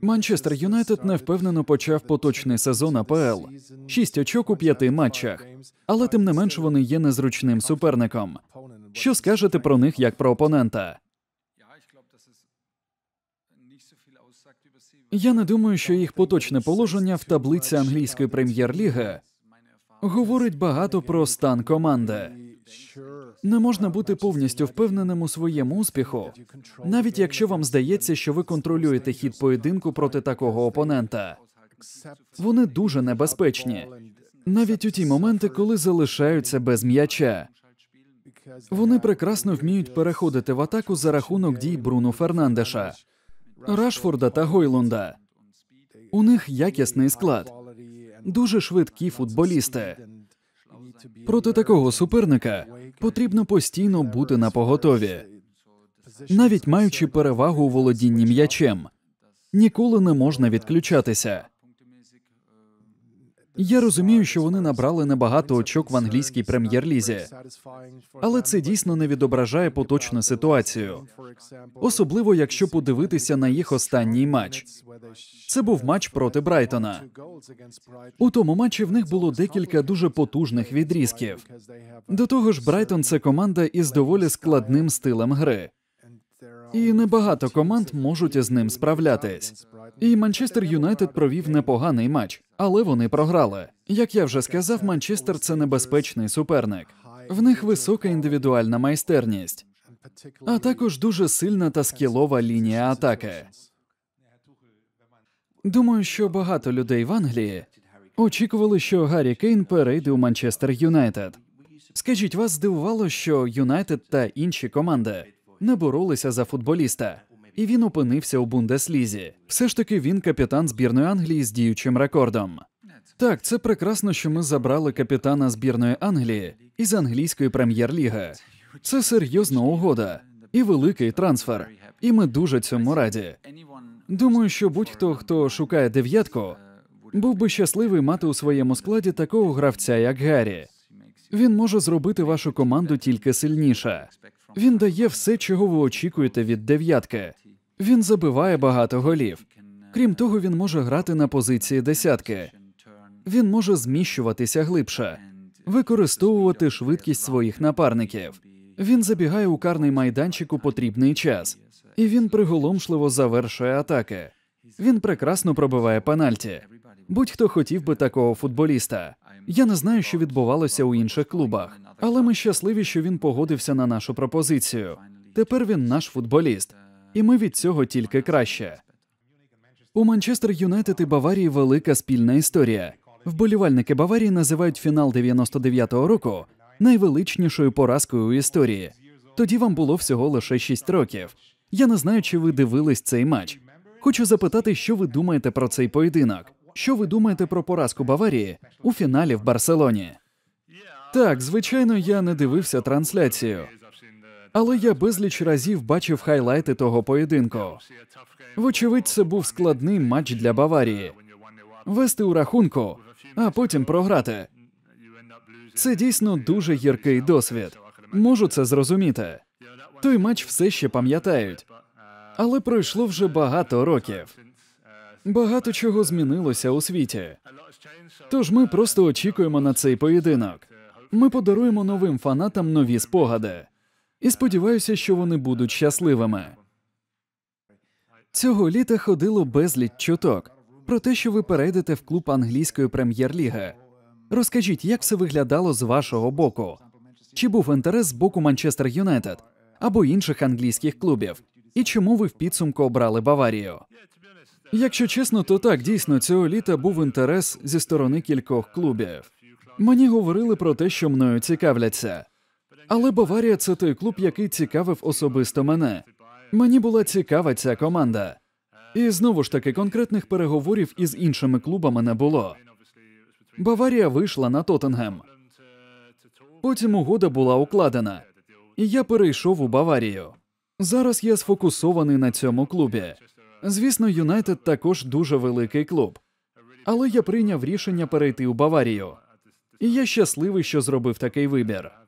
Манчестер Юнайтед невпевнено почав поточний сезон АПЛ, шість очок у п'яти матчах, але тим не менш вони є незручним суперником. Що скажете про них як про опонента? Я не думаю, що їх поточне положення в таблиці англійської прем'єр-ліги говорить багато про стан команди. Не можна бути повністю впевненим у своєму успіху, навіть якщо вам здається, що ви контролюєте хід поєдинку проти такого опонента. Вони дуже небезпечні, навіть у ті моменти, коли залишаються без м'яча. Вони прекрасно вміють переходити в атаку за рахунок дій Бруно Фернандеша, Рашфорда та Гойлунда. У них якісний склад, дуже швидкі футболісти. Проти такого суперника потрібно постійно бути на поготові. навіть маючи перевагу у володінні м'ячем, ніколи не можна відключатися. Я розумію, що вони набрали небагато очок в англійській прем'єр-лізі, але це дійсно не відображає поточну ситуацію, особливо якщо подивитися на їх останній матч. Це був матч проти Брайтона. У тому матчі в них було декілька дуже потужних відрізків. До того ж, Брайтон це команда із доволі складним стилем гри і небагато команд можуть з ним справлятись. І Манчестер Юнайтед провів непоганий матч, але вони програли. Як я вже сказав, Манчестер це небезпечний суперник. В них висока індивідуальна майстерність, а також дуже сильна та скілова лінія атаки. Думаю, що багато людей в Англії очікували, що Гаррі Кейн перейде у Манчестер Юнайтед. Скажіть, вас здивувало, що Юнайтед та інші команди не боролися за футболіста, і він опинився у Бундеслізі. Все ж таки, він капітан збірної Англії з діючим рекордом. Так, це прекрасно, що ми забрали капітана збірної Англії із англійської прем'єр-ліги. Це серйозна угода і великий трансфер. І ми дуже цьому раді. Думаю, що будь-хто, хто шукає дев'ятку, був би щасливий мати у своєму складі такого гравця, як Гаррі. Він може зробити вашу команду тільки сильніше. Він дає все, чого ви очікуєте від дев'ятки. Він забиває багато голів. Крім того, він може грати на позиції десятки. Він може зміщуватися глибше, використовувати швидкість своїх напарників. Він забігає у карний майданчик у потрібний час, і він приголомшливо завершує атаки. Він прекрасно пробиває пенальті. Будь-хто хотів би такого футболіста. Я не знаю, що відбувалося у інших клубах, але ми щасливі, що він погодився на нашу пропозицію. Тепер він наш футболіст, і ми від цього тільки краще. У Манчестер Юнайтед і Баварії велика спільна історія. Вболівальники Баварії називають фінал 99-го року найвеличнішою поразкою у історії. Тоді вам було всього лише 6 років. Я не знаю, чи ви дивились цей матч. Хочу запитати, що ви думаєте про цей поєдинок. Що ви думаєте про поразку Баварії у фіналі в Барселоні? Так, звичайно, я не дивився трансляцію, але я безліч разів бачив хайлайти того поєдинку. Вочевидь, це був складний матч для Баварії. Вести у рахунку, а потім програти. Це дійсно дуже гіркий досвід. Можу це зрозуміти. Той матч все ще пам'ятають, але пройшло вже багато років. Багато чого змінилося у світі. Тож ми просто очікуємо на цей поєдинок. Ми подаруємо новим фанатам нові спогади, і сподіваюся, що вони будуть щасливими. Цього літа ходило безліч чуток про те, що ви перейдете в клуб англійської прем'єр-ліги. Розкажіть, як все виглядало з вашого боку? Чи був інтерес з боку Манчестер Юнайтед або інших англійських клубів? І чому ви в підсумку обрали Баварію? Якщо чесно, то так дійсно цього літа був інтерес зі сторони кількох клубів. Мені говорили про те, що мною цікавляться. Але Баварія це той клуб, який цікавив особисто мене. Мені була цікава ця команда, і знову ж таки конкретних переговорів із іншими клубами не було. Баварія вийшла на Тоттенгем. Потім угода була укладена, і я перейшов у Баварію. Зараз я сфокусований на цьому клубі. Звісно, Юнайтед також дуже великий клуб, але я прийняв рішення перейти у Баварію, і я щасливий, що зробив такий вибір.